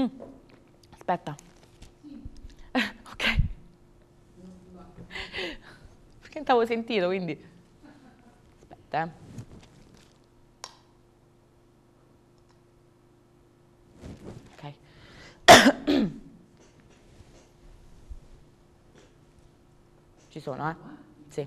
Mm. Aspetta. ok. Perché non t'avevo sentito, quindi... Aspetta, eh. Ci sono, eh? Sì.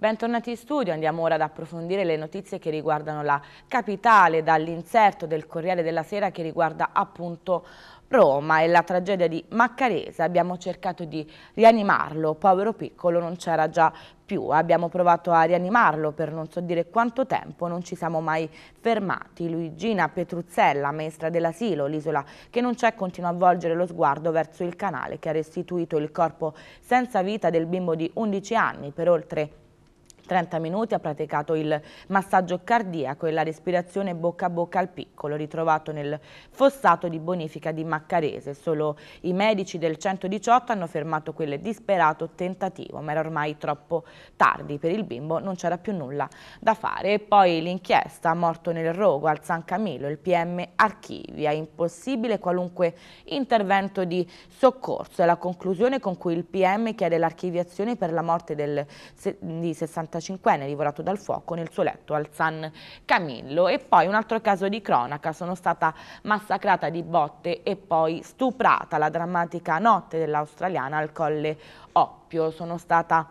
Bentornati in studio, andiamo ora ad approfondire le notizie che riguardano la capitale dall'inserto del Corriere della Sera che riguarda appunto Roma e la tragedia di Maccarese. Abbiamo cercato di rianimarlo, povero piccolo non c'era già più, abbiamo provato a rianimarlo per non so dire quanto tempo, non ci siamo mai fermati. Luigina Petruzzella, maestra dell'asilo, l'isola che non c'è, continua a volgere lo sguardo verso il canale che ha restituito il corpo senza vita del bimbo di 11 anni per oltre 30 minuti ha praticato il massaggio cardiaco e la respirazione bocca a bocca al piccolo ritrovato nel fossato di bonifica di Maccarese. Solo i medici del 118 hanno fermato quel disperato tentativo, ma era ormai troppo tardi. Per il bimbo non c'era più nulla da fare. E poi l'inchiesta, morto nel rogo al San Camillo, il PM archivia, È impossibile qualunque intervento di soccorso. È la conclusione con cui il PM chiede l'archiviazione per la morte del, di 65 45enne divorato dal fuoco nel suo letto al San Camillo. E poi un altro caso di cronaca, sono stata massacrata di botte e poi stuprata la drammatica notte dell'australiana al Colle Oppio. Sono stata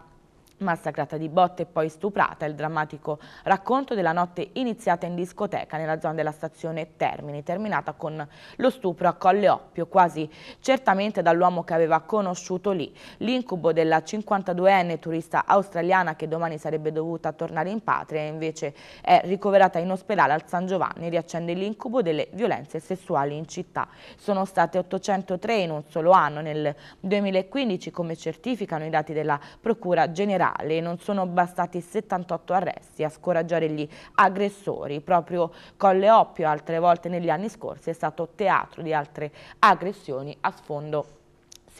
Massacrata di botte e poi stuprata, il drammatico racconto della notte iniziata in discoteca nella zona della stazione Termini, terminata con lo stupro a Colle Oppio, quasi certamente dall'uomo che aveva conosciuto lì. L'incubo della 52enne turista australiana che domani sarebbe dovuta tornare in patria e invece è ricoverata in ospedale al San Giovanni, riaccende l'incubo delle violenze sessuali in città. Sono state 803 in un solo anno, nel 2015 come certificano i dati della Procura Generale locale non sono bastati 78 arresti a scoraggiare gli aggressori. Proprio Colle Oppio altre volte negli anni scorsi è stato teatro di altre aggressioni a sfondo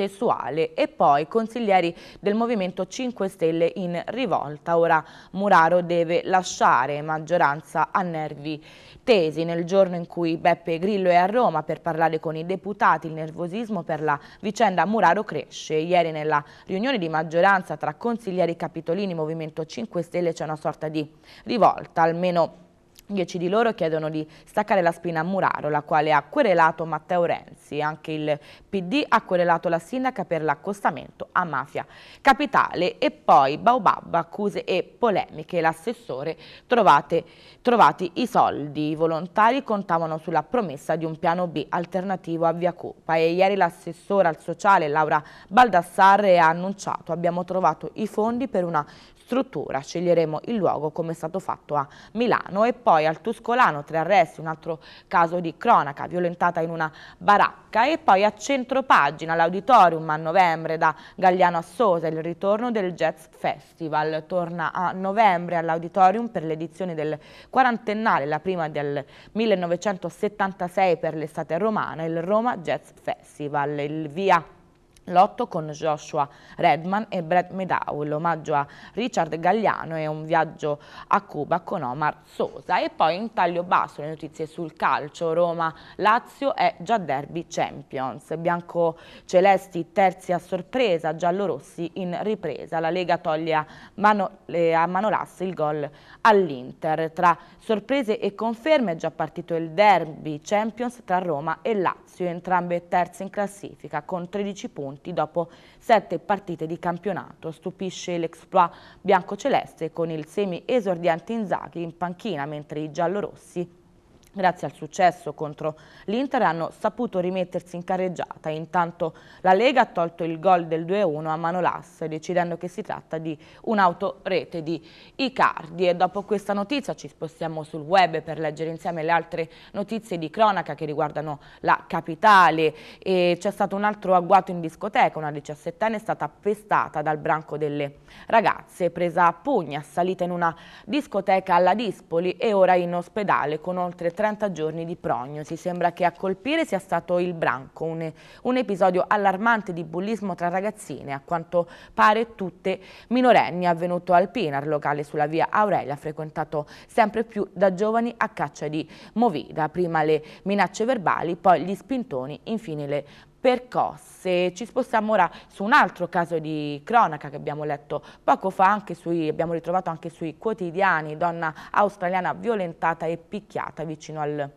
sessuale e poi consiglieri del Movimento 5 Stelle in rivolta. Ora Muraro deve lasciare maggioranza a nervi tesi. Nel giorno in cui Beppe Grillo è a Roma per parlare con i deputati, il nervosismo per la vicenda Muraro cresce. Ieri nella riunione di maggioranza tra consiglieri capitolini e Movimento 5 Stelle c'è una sorta di rivolta, almeno Dieci di loro chiedono di staccare la spina a Muraro, la quale ha querelato Matteo Renzi. Anche il PD ha querelato la sindaca per l'accostamento a mafia capitale. E poi Baobab, accuse e polemiche. L'assessore trovate, trovati i soldi. I volontari contavano sulla promessa di un piano B alternativo a Via Coppa. E ieri l'assessore al sociale Laura Baldassarre ha annunciato abbiamo trovato i fondi per una struttura, sceglieremo il luogo come è stato fatto a Milano e poi al Tuscolano tre arresti, un altro caso di cronaca violentata in una baracca e poi a centropagina l'auditorium a novembre da Gagliano a Sosa il ritorno del Jazz Festival torna a novembre all'auditorium per l'edizione del quarantennale la prima del 1976 per l'estate romana il Roma Jazz Festival il via Lotto con Joshua Redman e Brad Medow, l'omaggio a Richard Gagliano e un viaggio a Cuba con Omar Sosa. E poi in taglio basso le notizie sul calcio, Roma-Lazio è già derby Champions, bianco-celesti terzi a sorpresa, giallo-rossi in ripresa, la Lega toglie a mano, a mano il gol all'Inter. Tra sorprese e conferme è già partito il derby Champions tra Roma e Lazio, entrambe terze in classifica con 13 punti punti dopo sette partite di campionato. Stupisce l'exploit biancoceleste con il semi esordiente Inzaghi in panchina mentre i giallorossi Grazie al successo contro l'Inter hanno saputo rimettersi in carreggiata. Intanto la Lega ha tolto il gol del 2-1 a Manolas, decidendo che si tratta di un'autorete di Icardi. E dopo questa notizia ci spostiamo sul web per leggere insieme le altre notizie di cronaca che riguardano la capitale. C'è stato un altro agguato in discoteca, una 17enne è stata pestata dal branco delle ragazze, presa a pugna, salita in una discoteca alla Dispoli e ora in ospedale con oltre 30 giorni di prognosi. Sembra che a colpire sia stato il branco, un, un episodio allarmante di bullismo tra ragazzine, a quanto pare tutte minorenni, avvenuto al Pinar, locale sulla via Aurelia, frequentato sempre più da giovani a caccia di movida. Prima le minacce verbali, poi gli spintoni, infine le percosse. Ci spostiamo ora su un altro caso di cronaca che abbiamo letto poco fa, sui, abbiamo ritrovato anche sui quotidiani, donna australiana violentata e picchiata vicino al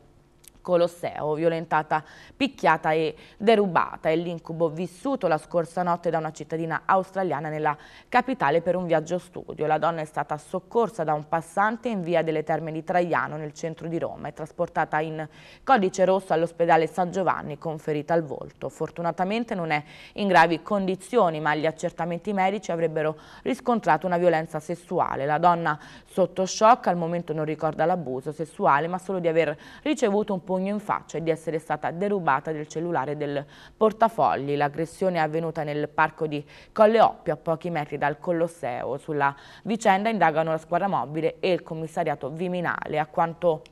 Colosseo, violentata, picchiata e derubata. È l'incubo vissuto la scorsa notte da una cittadina australiana nella capitale per un viaggio studio. La donna è stata soccorsa da un passante in via delle Terme di Traiano nel centro di Roma e trasportata in codice rosso all'ospedale San Giovanni con ferita al volto. Fortunatamente non è in gravi condizioni ma gli accertamenti medici avrebbero riscontrato una violenza sessuale. La donna sotto shock al momento non ricorda l'abuso sessuale ma solo di aver ricevuto un po' pugno in faccia e di essere stata derubata del cellulare del portafogli. L'aggressione è avvenuta nel parco di Colle Oppio, a pochi metri dal Colosseo. Sulla vicenda indagano la squadra mobile e il commissariato Viminale. A quanto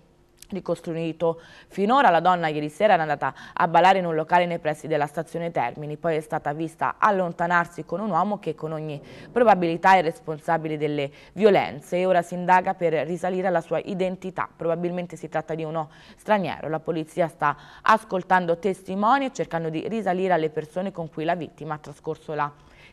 ricostruito. Finora la donna ieri sera era andata a ballare in un locale nei pressi della stazione Termini, poi è stata vista allontanarsi con un uomo che con ogni probabilità è responsabile delle violenze e ora si indaga per risalire alla sua identità. Probabilmente si tratta di uno straniero. La polizia sta ascoltando testimoni e cercando di risalire alle persone con cui la vittima ha trascorso la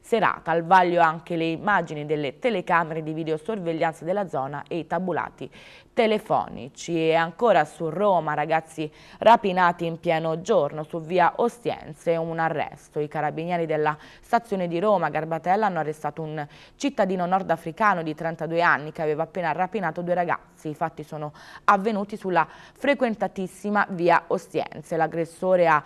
serata. Al vaglio anche le immagini delle telecamere di videosorveglianza della zona e i tabulati telefonici. E ancora su Roma, ragazzi rapinati in pieno giorno su via Ostiense, un arresto. I carabinieri della stazione di Roma, Garbatella, hanno arrestato un cittadino nordafricano di 32 anni che aveva appena rapinato due ragazzi. I fatti sono avvenuti sulla frequentatissima via Ostiense. L'aggressore ha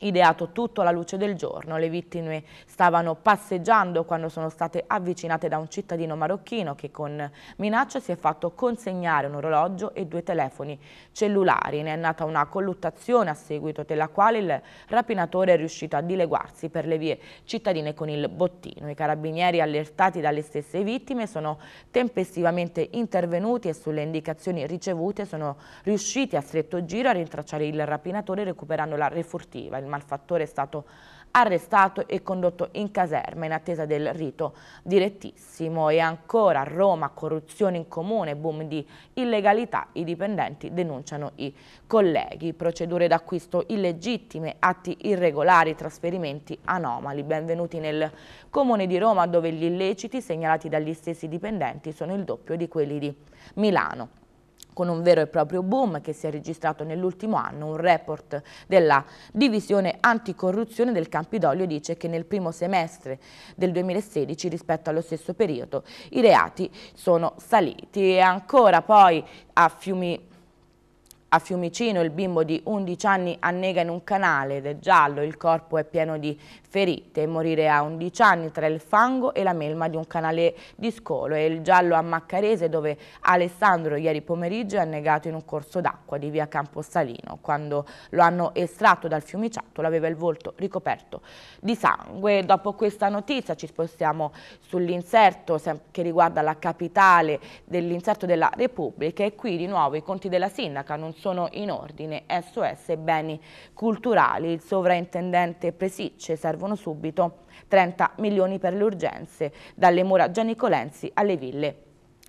ideato tutto alla luce del giorno. Le vittime stavano passeggiando quando sono state avvicinate da un cittadino marocchino che con minaccia si è fatto consegnare un orologio e due telefoni cellulari. Ne è nata una colluttazione a seguito della quale il rapinatore è riuscito a dileguarsi per le vie cittadine con il bottino. I carabinieri allertati dalle stesse vittime sono tempestivamente intervenuti e sulle indicazioni ricevute sono riusciti a stretto giro a rintracciare il rapinatore recuperando la refurtiva. Il malfattore è stato arrestato e condotto in caserma in attesa del rito direttissimo e ancora a Roma corruzione in comune, boom di illegalità, i dipendenti denunciano i colleghi, procedure d'acquisto illegittime, atti irregolari, trasferimenti anomali, benvenuti nel comune di Roma dove gli illeciti segnalati dagli stessi dipendenti sono il doppio di quelli di Milano con un vero e proprio boom che si è registrato nell'ultimo anno. Un report della divisione anticorruzione del Campidoglio dice che nel primo semestre del 2016 rispetto allo stesso periodo i reati sono saliti. E ancora poi a Fiumi a Fiumicino il bimbo di 11 anni annega in un canale ed è giallo, il corpo è pieno di ferite. Morire a 11 anni tra il fango e la melma di un canale di scolo e il giallo a Maccarese dove Alessandro ieri pomeriggio è annegato in un corso d'acqua di via Camposalino. Quando lo hanno estratto dal fiumiciato aveva il volto ricoperto di sangue. Dopo questa notizia ci spostiamo sull'inserto che riguarda la capitale dell'inserto della Repubblica e qui di nuovo i conti della sindaca non sono in ordine SOS e beni culturali. Il sovrintendente Presicce servono subito 30 milioni per le urgenze, dalle mura Giannico Lenzi alle ville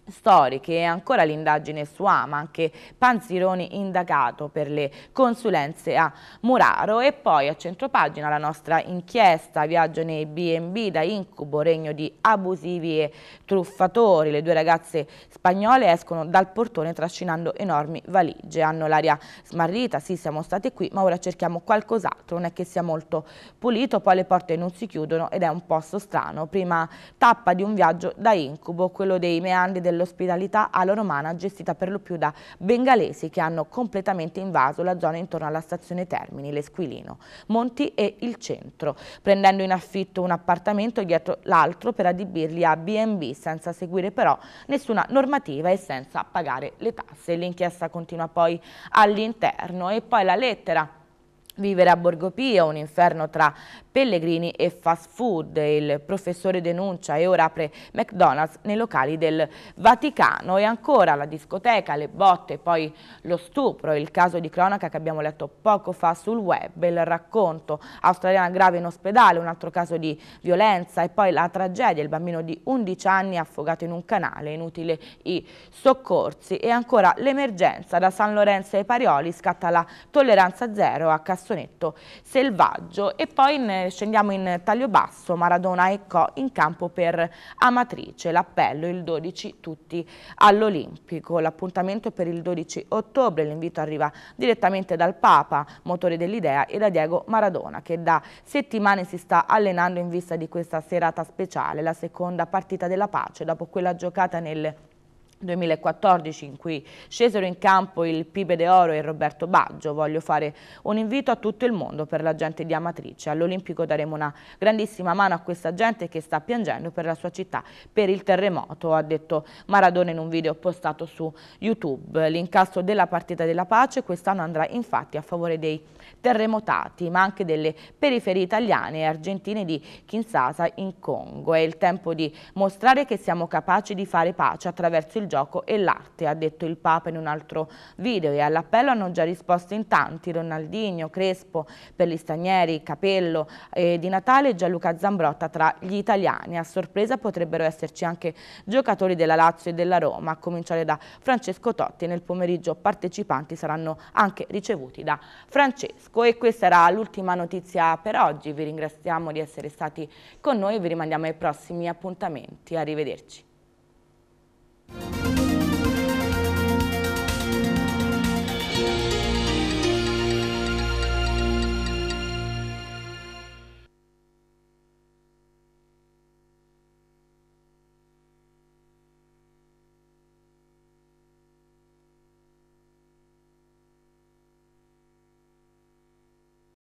storiche e ancora l'indagine su Ama, anche Panzironi indagato per le consulenze a Muraro e poi a centropagina la nostra inchiesta viaggio nei B&B da incubo regno di abusivi e truffatori, le due ragazze spagnole escono dal portone trascinando enormi valigie, hanno l'aria smarrita, sì siamo state qui ma ora cerchiamo qualcos'altro, non è che sia molto pulito, poi le porte non si chiudono ed è un posto strano, prima tappa di un viaggio da incubo, quello dei meandri del dell'ospitalità a Loromana gestita per lo più da bengalesi che hanno completamente invaso la zona intorno alla stazione Termini, l'Esquilino, Monti e il centro, prendendo in affitto un appartamento dietro l'altro per adibirli a B&B senza seguire però nessuna normativa e senza pagare le tasse. L'inchiesta continua poi all'interno e poi la lettera Vivere a Borgo Borgopia, un inferno tra pellegrini e fast food. Il professore denuncia e ora apre McDonald's nei locali del Vaticano. E ancora la discoteca, le botte, poi lo stupro, il caso di cronaca che abbiamo letto poco fa sul web, il racconto australiana grave in ospedale, un altro caso di violenza e poi la tragedia, il bambino di 11 anni affogato in un canale, inutile i soccorsi e ancora l'emergenza da San Lorenzo ai Parioli scatta la tolleranza zero a Cassone cassonetto selvaggio e poi scendiamo in taglio basso, Maradona e Co in campo per Amatrice, l'appello il 12 tutti all'Olimpico, l'appuntamento per il 12 ottobre, l'invito arriva direttamente dal Papa, motore dell'idea e da Diego Maradona che da settimane si sta allenando in vista di questa serata speciale, la seconda partita della pace dopo quella giocata nel 2014 in cui scesero in campo il Pibe de Oro e Roberto Baggio. Voglio fare un invito a tutto il mondo per la gente di Amatrice. All'Olimpico daremo una grandissima mano a questa gente che sta piangendo per la sua città, per il terremoto, ha detto Maradona in un video postato su YouTube. L'incasso della partita della pace quest'anno andrà infatti a favore dei terremotati, ma anche delle periferie italiane e argentine di Kinshasa in Congo. È il tempo di mostrare che siamo capaci di fare pace attraverso il gioco e l'arte, ha detto il Papa in un altro video e all'appello hanno già risposto in tanti, Ronaldinho, Crespo, per gli stanieri, Capello eh, di Natale e Gianluca Zambrotta tra gli italiani. A sorpresa potrebbero esserci anche giocatori della Lazio e della Roma, a cominciare da Francesco Totti. Nel pomeriggio partecipanti saranno anche ricevuti da Francesco. E questa era l'ultima notizia per oggi. Vi ringraziamo di essere stati con noi e vi rimandiamo ai prossimi appuntamenti. Arrivederci.